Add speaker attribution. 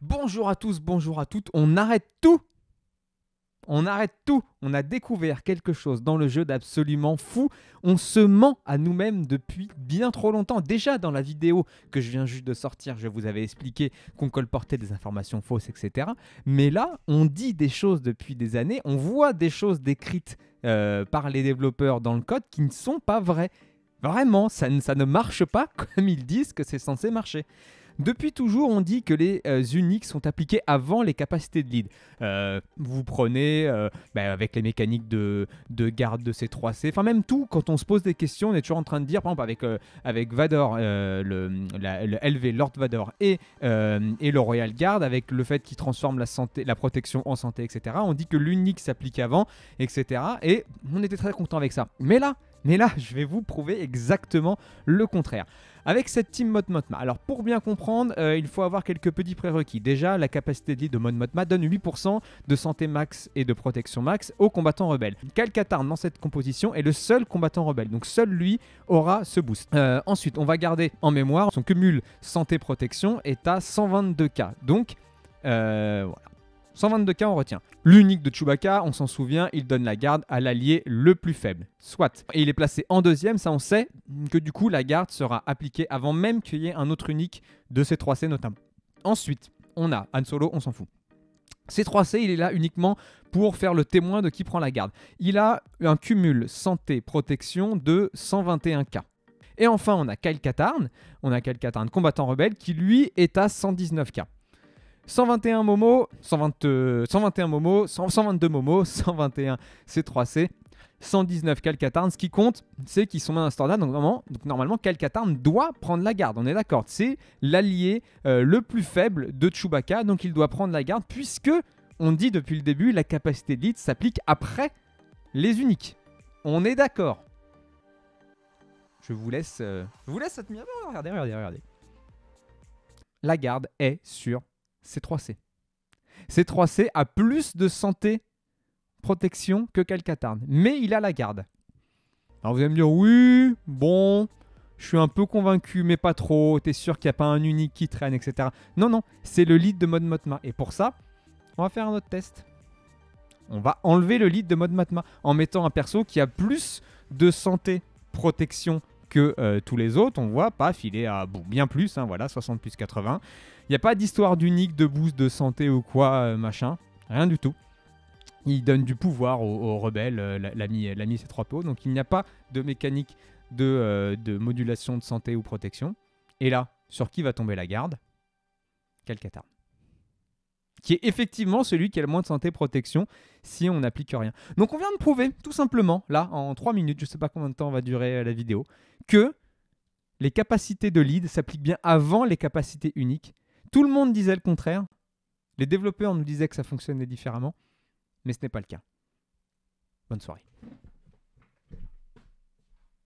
Speaker 1: Bonjour à tous, bonjour à toutes, on arrête tout on arrête tout. On a découvert quelque chose dans le jeu d'absolument fou. On se ment à nous-mêmes depuis bien trop longtemps. Déjà dans la vidéo que je viens juste de sortir, je vous avais expliqué qu'on colportait des informations fausses, etc. Mais là, on dit des choses depuis des années. On voit des choses décrites euh, par les développeurs dans le code qui ne sont pas vraies. Vraiment, ça ne marche pas comme ils disent que c'est censé marcher. Depuis toujours, on dit que les euh, uniques sont appliqués avant les capacités de lead. Euh, vous prenez euh, ben, avec les mécaniques de, garde de ces 3C, enfin même tout, quand on se pose des questions, on est toujours en train de dire, par exemple avec, avec Vador, le, LV, Lord Vador et, et le Royal Guard, avec le fait qu'il transforme la, santé, la protection en santé, etc., on dit que l'unique s'applique avant, etc. Et on était très content avec ça. Mais là, mais là, je vais vous prouver exactement le contraire. Avec cette team Motma. alors pour bien comprendre, euh, il faut avoir quelques petits prérequis. Déjà, la capacité de lead de donne 8% de santé max et de protection max aux combattants rebelles. Calcatar dans cette composition est le seul combattant rebelle, donc seul lui aura ce boost. Euh, ensuite, on va garder en mémoire son cumul santé-protection est à 122k. Donc, euh, voilà. 122K, on retient. L'unique de Chewbacca, on s'en souvient, il donne la garde à l'allié le plus faible, SWAT. Et il est placé en deuxième, ça on sait que du coup la garde sera appliquée avant même qu'il y ait un autre unique de ces 3C notamment. Ensuite, on a Han Solo, on s'en fout. C3C, il est là uniquement pour faire le témoin de qui prend la garde. Il a un cumul santé-protection de 121K. Et enfin, on a Kyle Katarn, on a Kyle Katarn, combattant rebelle, qui lui est à 119K. 121 Momo, 121 euh, Momo, 122 Momo, 121 C3C, 119 Calcatarn. Ce qui compte, c'est qu'ils sont dans à standard. donc normalement, donc normalement Calcatarn doit prendre la garde, on est d'accord. C'est l'allié euh, le plus faible de Chewbacca, donc il doit prendre la garde, puisque, on dit depuis le début, la capacité de lead s'applique après les uniques. On est d'accord. Je vous laisse, euh, je vous laisse admirer. Regardez, regardez, regardez. La garde est sur C3C. C3C a plus de santé protection que Calcatarne, mais il a la garde. Alors vous allez me dire, oui, bon, je suis un peu convaincu, mais pas trop, t'es sûr qu'il n'y a pas un unique qui traîne, etc. Non, non, c'est le lead de mode Matma. Et pour ça, on va faire un autre test. On va enlever le lead de mode Matma en mettant un perso qui a plus de santé protection que euh, tous les autres. On voit Paf, il est à bien plus, hein, voilà, 60 plus 80. Il n'y a pas d'histoire d'unique, de boost, de santé ou quoi, euh, machin. Rien du tout. Il donne du pouvoir aux, rebelles, euh, l'ami, C3PO. Donc il n'y a pas de mécanique de, modulation de santé ou protection. Et là, sur qui va tomber la garde Quel qui est effectivement celui qui a le moins de santé protection si on n'applique rien. Donc on vient de prouver, tout simplement, là, en 3 minutes, je ne sais pas combien de temps va durer euh, la vidéo, que les capacités de lead s'appliquent bien avant les capacités uniques. Tout le monde disait le contraire. Les développeurs nous disaient que ça fonctionnait différemment, mais ce n'est pas le cas. Bonne soirée.